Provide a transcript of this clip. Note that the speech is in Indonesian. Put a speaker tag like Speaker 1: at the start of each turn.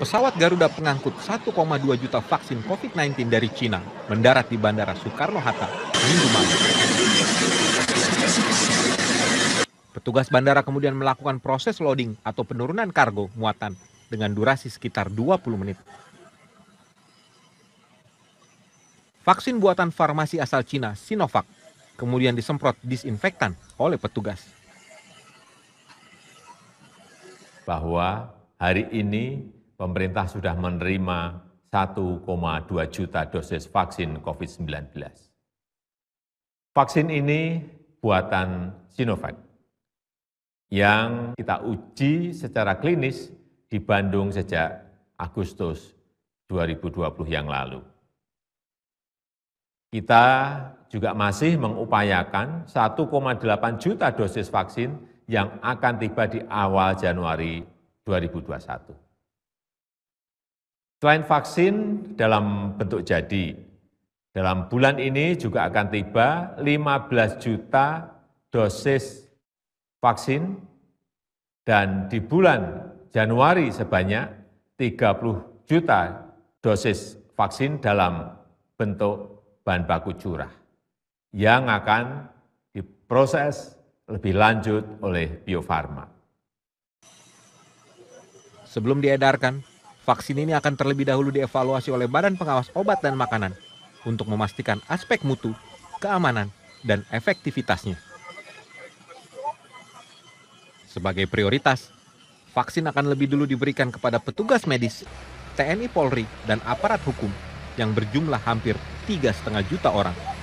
Speaker 1: pesawat Garuda pengangkut 1,2 juta vaksin COVID-19 dari Cina mendarat di Bandara Soekarno-Hatta minggu malam. Petugas bandara kemudian melakukan proses loading atau penurunan kargo muatan dengan durasi sekitar 20 menit. Vaksin buatan farmasi asal Cina Sinovac kemudian disemprot disinfektan oleh petugas.
Speaker 2: Bahwa hari ini pemerintah sudah menerima 1,2 juta dosis vaksin COVID-19. Vaksin ini buatan Sinovac yang kita uji secara klinis di Bandung sejak Agustus 2020 yang lalu. Kita juga masih mengupayakan 1,8 juta dosis vaksin yang akan tiba di awal Januari 2021. Selain vaksin dalam bentuk jadi, dalam bulan ini juga akan tiba 15 juta dosis vaksin dan di bulan Januari sebanyak 30 juta dosis vaksin dalam bentuk bahan baku curah yang akan diproses lebih lanjut oleh Bio Farma.
Speaker 1: Sebelum diedarkan, Vaksin ini akan terlebih dahulu dievaluasi oleh Badan Pengawas Obat dan Makanan untuk memastikan aspek mutu, keamanan, dan efektivitasnya. Sebagai prioritas, vaksin akan lebih dulu diberikan kepada petugas medis, TNI Polri, dan aparat hukum yang berjumlah hampir 3,5 juta orang.